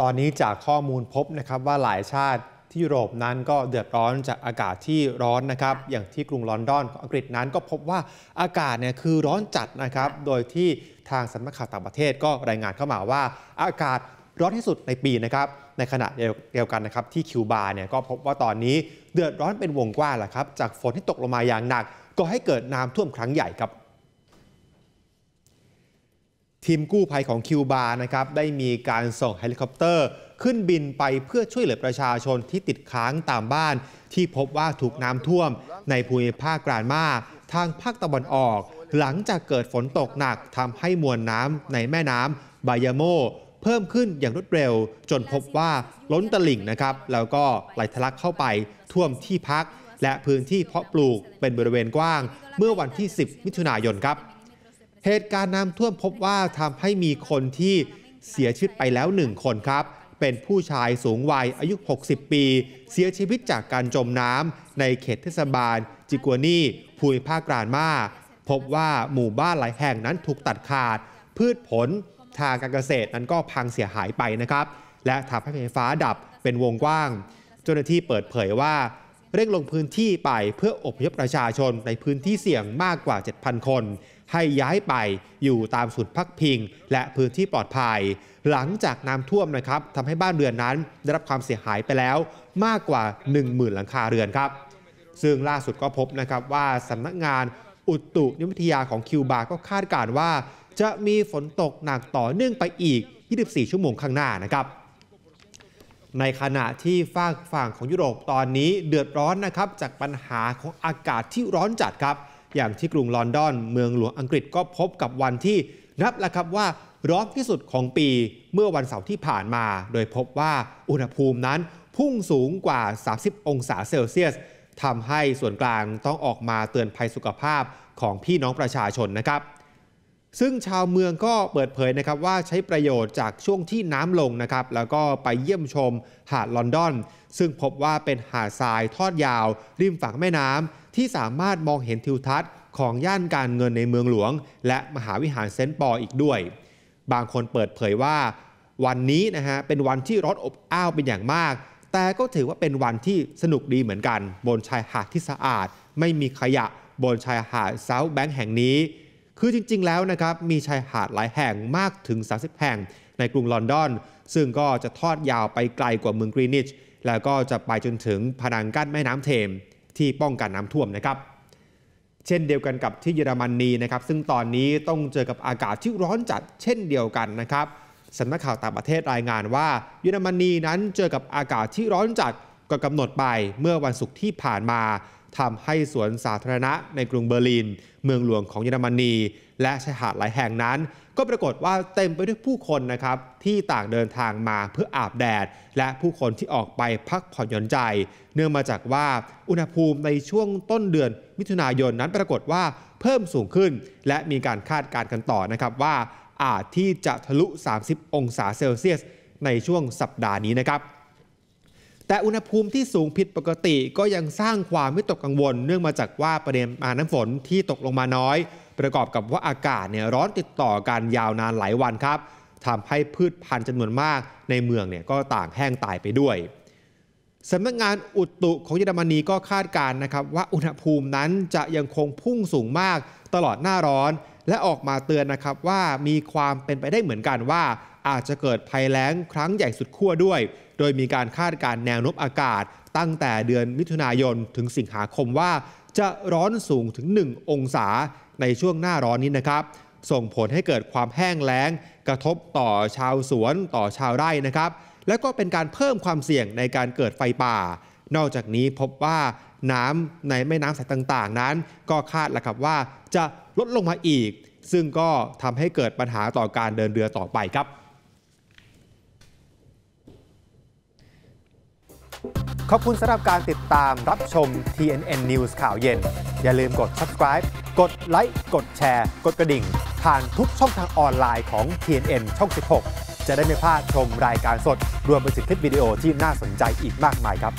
ตอนนี้จากข้อมูลพบนะครับว่าหลายชาติที่ยุโรปนั้นก็เดือดร้อนจากอากาศที่ร้อนนะครับอย่างที่กรุงลอนดอนของอังกฤษนั้นก็พบว่าอากาศเนี่ยคือร้อนจัดนะครับโดยที่ทางสำนักข่าวต่างประเทศก็รายงานเข้ามาว่าอากาศร้อนที่สุดในปีนะครับในขณะเดียวกันนะครับที่คิวบาเนี่ยก็พบว่าตอนนี้เดือดร้อนเป็นวงกว้างแหละครับจากฝนที่ตกลงมาอย่างหนักก็ให้เกิดน้ำท่วมครั้งใหญ่ครับทีมกู้ภัยของคิวบา นะครับ ได้มีการส่งเฮลิคอปเตอร์ ขึ้นบินไปเพื่อช่วยเหลือประชาชนที่ติดค้างตามบ้าน ที่พบว่าถูกน้ำท่วมในภูมิภาคกรานมา ทางภาคตะวันออก หลังจากเกิดฝนตกหนักทำให้มวลน้ำในแม่น้ำบายาโมเพิ่มขึ้นอย่างรวดเร็วจนพบว่าล้นตลิ่งนะครับ แล้วก็ไหลทะลักเข้าไปท่วมที่พัก และพื้นที่เพาะปลูกเป็นบริเวณกว้าง เมื่อวันที่ 10มิถุนายนครับเหตุการณ์น้ำท่วมพบว่าทำให้มีคนที่เสียชีวิตไปแล้วหนึ่งคนครับ เป็นผู้ชายสูงวัยอายุ 60 ปี เสียชีวิตจากการจมน้ำในเขตเทศบาลจิกัวนี่ภูมิภาคกรานมาพบว่าหมู่บ้านหลายแห่งนั้นถูกตัดขาดพืชผลทางการเกษตรนั้นก็พังเสียหายไปนะครับ และทำให้ไฟฟ้าดับเป็นวงกว้างเจ้าหน้าที่เปิดเผยว่า เร่งลงพื้นที่ไปเพื่ออบพยพประชาชนในพื้นที่เสี่ยงมากกว่า 7,000คนให้ย้ายไปอยู่ตามศูนย์พักพิง และพื้นที่ปลอดภัย หลังจากน้ำท่วมนะครับทำให้บ้านเรือนนั้น ได้รับความเสียหายไปแล้วมากกว่า 10,000 หลังคาเรือนครับซึ่งล่าสุดก็พบนะครับว่าสำนักงานอุตุนิยมวิทยาของคิวบา ก็คาดการว่า จะมีฝนตกหนักต่อเนื่องไปอีก 24 ชั่วโมงข้างหน้านะครับ ในขณะที่ฝากฝั่งของยุโรปตอนนี้เดือดร้อนนะครับ จากปัญหาของอากาศที่ร้อนจัดครับอย่างที่กรุงลอนดอนเมืองหลวงอังกฤษก็พบกับวันที่นับแล้วครับว่าร้อนที่สุดของปีเมื่อวันเสาร์ที่ผ่านมา โดยพบว่าอุณหภูมินั้นพุ่งสูงกว่า 30 องศาเซลเซียสทำให้ส่วนกลางต้องออกมาเตือนภัยสุขภาพของพี่น้องประชาชนนะครับซึ่งชาวเมืองก็เปิดเผยนะครับว่าใช้ประโยชน์จากช่วงที่น้ำลงนะครับแล้วก็ไปเยี่ยมชมหาดลอนดอนซึ่งพบว่าเป็นหาดทรายทอดยาว ริมฝั่งแม่น้ำที่สามารถมองเห็นทิวทัศน์ของย่านการเงินในเมืองหลวง และมหาวิหารเซนต์ปออีกด้วย บางคนเปิดเผยว่าวันนี้นะฮะ เป็นวันที่ร้อนอบอ้าวเป็นอย่างมาก แต่ก็ถือว่าเป็นวันที่สนุกดีเหมือนกัน บนชายหาดที่สะอาด ไม่มีขยะบนชายหาดเซาท์แบงค์แห่งนี้คือจริงๆ แล้วนะครับ มีชายหาดหลายแห่งมากถึง 30 แห่งในกรุงลอนดอน ซึ่งก็จะทอดยาวไปไกลกว่าเมืองกรีนิช แล้วก็จะไปจนถึงผนังกั้นแม่น้ำเทมที่ป้องกันน้ำท่วมนะครับ เช่นเดียวกันกับที่เยอรมนนีนะครับ ซึ่งตอนนี้ต้องเจอกับอากาศที่ร้อนจัดเช่นเดียวกันนะครับสำนักข่าวต่างประเทศรายงานว่าเยอรมนีนั้นเจอกับอากาศที่ร้อนจัดก็กำหนดไปเมื่อวันศุกร์ที่ผ่านมาทำให้สวนสาธารณะในกรุงเบอร์ลินเมืองหลวงของเยอรมนีและชายหาดหลายแห่งนั้น ก็ปรากฏว่าเต็มไปด้วยผู้คนนะครับที่ต่างเดินทางมาเพื่ออาบแดด และผู้คนที่ออกไปพักผ่อนหย่อนใจ เนื่องมาจากว่าอุณหภูมิในช่วงต้นเดือนมิถุนายนนั้น ปรากฏว่าเพิ่มสูงขึ้น และมีการคาดการณ์กันต่อนะครับว่า อาจที่จะทะลุ 30 องศาเซลเซียสในช่วงสัปดาห์นี้นะครับแต่อุณหภูมิที่สูงผิดปกติ ก็ยังสร้างความวิตกกังวล เนื่องมาจากว่าประเด็นมาน้ำฝนที่ตกลงมาน้อย ประกอบกับว่าอากาศเนี่ยร้อนติดต่อกันยาวนานหลายวันครับทำให้พืชพันธุ์จำนวนมากในเมืองเนี่ยก็ต่างแห้งตายไปด้วยสำนักงานอุตุของเยอรมนีก็คาดการณ์นะครับว่าอุณหภูมินั้นจะยังคงพุ่งสูงมากตลอดหน้าร้อนและออกมาเตือนนะครับว่ามีความเป็นไปได้เหมือนกันว่าอาจจะเกิดภัยแล้งครั้งใหญ่สุดขั้วด้วย โดยมีการคาดการแนวโน้มอากาศ ตั้งแต่เดือนมิถุนายน ถึงสิงหาคมว่า จะร้อนสูงถึง 1 องศาในช่วงหน้าร้อนนี้นะครับ ส่งผลให้เกิดความแห้งแล้งกระทบต่อชาวสวนต่อชาวไร่นะครับ และก็เป็นการเพิ่มความเสี่ยงในการเกิดไฟป่า นอกจากนี้พบว่าน้ำในแม่น้ำสายต่างๆ นั้น ก็คาดแหละครับว่า จะลดลงมาอีก ซึ่งก็ทำให้เกิดปัญหาต่อการเดินเรือต่อไปครับขอบคุณสำหรับการติดตามรับชม TNN News ข่าวเย็น อย่าลืมกด subscribe กดไลค์กดแชร์ กดกระดิ่งผ่านทุกช่องทางออนไลน์ของ TNN ช่อง 16 จะได้ไม่พลาดชมรายการสด รวมไปถึงคลิปวิดีโอที่น่าสนใจอีกมากมายครับ